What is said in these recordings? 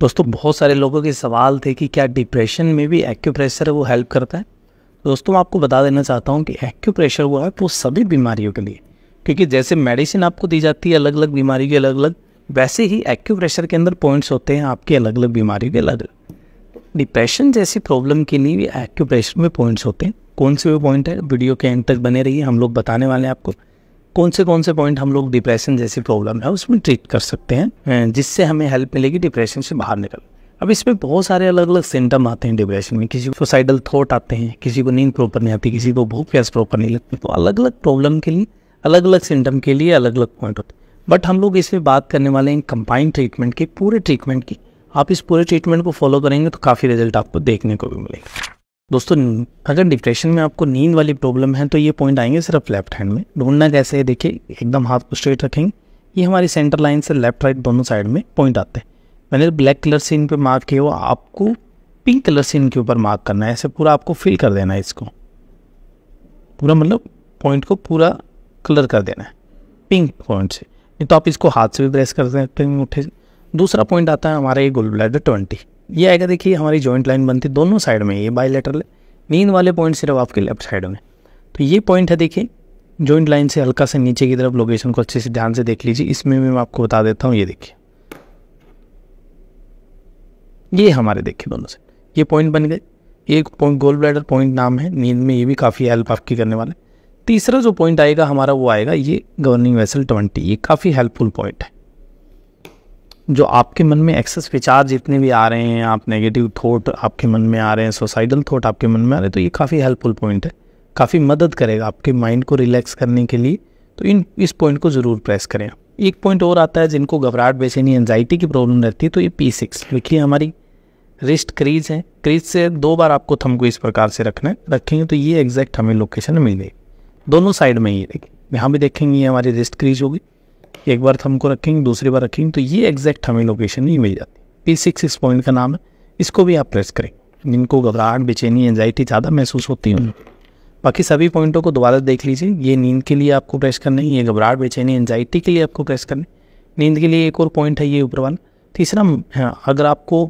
दोस्तों बहुत सारे लोगों के सवाल थे कि क्या डिप्रेशन में भी एक्यूप्रेशर वो हेल्प करता है दोस्तों मैं आपको बता देना चाहता हूँ कि एक्यूप्रेशर वो है वो सभी बीमारियों के लिए क्योंकि जैसे मेडिसिन आपको दी जाती है अलग अलग बीमारी के अलग अलग वैसे ही एक्यूप्रेशर के अंदर पॉइंट्स होते हैं आपकी अलग अलग बीमारी के अलग अलग डिप्रेशन जैसी प्रॉब्लम के लिए भी एक्यूप्रेशर में पॉइंट्स होते हैं कौन से वो पॉइंट है वीडियो के एंड तक बने रहिए हम लोग बताने वाले हैं आपको कौन से कौन से पॉइंट हम लोग डिप्रेशन जैसी प्रॉब्लम है उसमें ट्रीट कर सकते हैं जिससे हमें हेल्प मिलेगी डिप्रेशन से बाहर निकल अब इसमें बहुत सारे अलग अलग सिम्टम आते हैं डिप्रेशन में किसी को सुसाइडल थॉट आते हैं किसी को नींद प्रॉपर नहीं आती किसी को भूख प्यास प्रॉपर नहीं लगती तो अलग अलग प्रॉब्लम के लिए अलग अलग सिम्टम के लिए अलग अलग पॉइंट होते हैं बट हम लोग इसमें बात करने वाले हैं कंबाइंड ट्रीटमेंट की पूरे ट्रीटमेंट की आप इस पूरे ट्रीटमेंट को फॉलो करेंगे तो काफ़ी रिजल्ट आपको देखने को भी मिलेगा दोस्तों अगर डिप्रेशन में आपको नींद वाली प्रॉब्लम है तो ये पॉइंट आएंगे सिर्फ लेफ्ट हैंड में ढूंढना कैसे है देखिए एकदम हाथ को स्ट्रेट रखेंगे ये हमारी सेंटर लाइन से लेफ्ट राइट दोनों साइड में पॉइंट आते हैं मैंने ब्लैक कलर से इन पर मार्क किया हुआ आपको पिंक कलर से इनके ऊपर मार्क करना है ऐसे पूरा आपको फिल कर देना है इसको पूरा मतलब पॉइंट को पूरा कलर कर देना है पिंक पॉइंट से नहीं तो आप इसको हाथ से भी प्रेस कर सकते हैं उठे दूसरा पॉइंट आता है हमारा ये गोल ब्लैडर ट्वेंटी ये आएगा देखिए हमारी जॉइंट लाइन बनती है दोनों साइड में ये बाई लेटरल नींद वाले पॉइंट सिर्फ आपके लेफ्ट साइड में तो ये पॉइंट है देखिए जॉइंट लाइन से हल्का सा नीचे की तरफ लोकेशन को अच्छे से ध्यान से देख लीजिए इसमें मैं आपको बता देता हूँ ये देखिए ये हमारे देखिए दोनों से ये पॉइंट बन गए एक पॉइंट गोल ब्लैडर पॉइंट नाम है नींद में ये भी काफ़ी हेल्प आपकी करने वाले तीसरा जो पॉइंट आएगा हमारा वो आएगा ये गवर्निंग वेसल ट्वेंटी ये काफ़ी हेल्पफुल पॉइंट है जो आपके मन में एक्सेस विचार जितने भी आ रहे हैं आप नेगेटिव थॉट आपके मन में आ रहे हैं सुसाइडल थॉट आपके मन में आ रहे हैं तो ये काफ़ी हेल्पफुल पॉइंट है काफ़ी मदद करेगा आपके माइंड को रिलैक्स करने के लिए तो इन इस पॉइंट को ज़रूर प्रेस करें एक पॉइंट और आता है जिनको घबराहट नहीं एनजाइटी की प्रॉब्लम रहती है तो ये पी सिक्स देखिए हमारी रिस्ट क्रीज है क्रीज से दो बार आपको थम को इस प्रकार से रखना है रखेंगे तो ये एग्जैक्ट हमें लोकेशन मिल गई दोनों साइड में ही देखिए यहाँ भी देखेंगे ये हमारी रिस्ट क्रीज होगी एक बार थम को रखेंगे दूसरी बार रखेंगे तो ये एग्जैक्ट हमें लोकेशन नहीं मिल जाती पी सिक्स इस पॉइंट का नाम है इसको भी आप प्रेस करें जिनको घबराहट बेचैनी एनजाइटी ज़्यादा महसूस होती है हम्म। बाकी सभी पॉइंटों को दोबारा देख लीजिए ये नींद के लिए आपको प्रेस करना है ये घबराहट बेचैनी एनजाइटी के लिए आपको प्रेस करना है नींद के लिए एक और पॉइंट है ये ऊपर वाला तीसरा हाँ, अगर आपको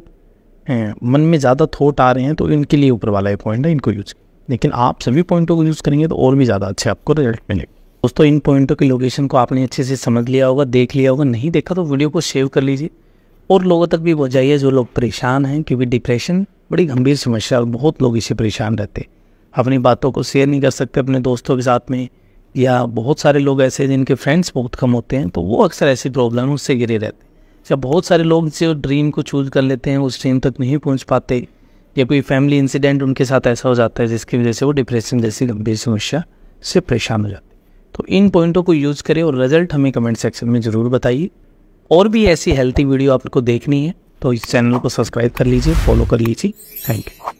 हाँ, मन में ज़्यादा थॉट आ रहे हैं तो इनके लिए ऊपर वाला ये पॉइंट है इनको यूज़ लेकिन आप सभी पॉइंटों को यूज़ करेंगे तो और भी ज़्यादा अच्छे आपको रिजल्ट मिलेगा दोस्तों इन पॉइंटों की लोकेशन को आपने अच्छे से समझ लिया होगा देख लिया होगा नहीं देखा तो वीडियो को सेव कर लीजिए और लोगों तक भी पहुँचाइए जो लोग परेशान हैं क्योंकि डिप्रेशन बड़ी गंभीर समस्या और बहुत लोग इसे परेशान रहते अपनी बातों को शेयर नहीं कर सकते अपने दोस्तों के साथ में या बहुत सारे लोग ऐसे जिनके फ्रेंड्स बहुत कम होते हैं तो वो अक्सर ऐसी प्रॉब्लम उससे गिरे रहते जब बहुत सारे लोग जो ड्रीम को चूज कर लेते हैं उस ड्रीम तक नहीं पहुँच पाते या कोई फैमिली इंसिडेंट उनके साथ ऐसा हो जाता है जिसकी वजह से वो डिप्रेशन जैसी गंभीर समस्या से परेशान हो जाते तो इन पॉइंटों को यूज़ करें और रिजल्ट हमें कमेंट सेक्शन में ज़रूर बताइए और भी ऐसी हेल्थी वीडियो आपको देखनी है तो इस चैनल को सब्सक्राइब कर लीजिए फॉलो कर लीजिए थैंक यू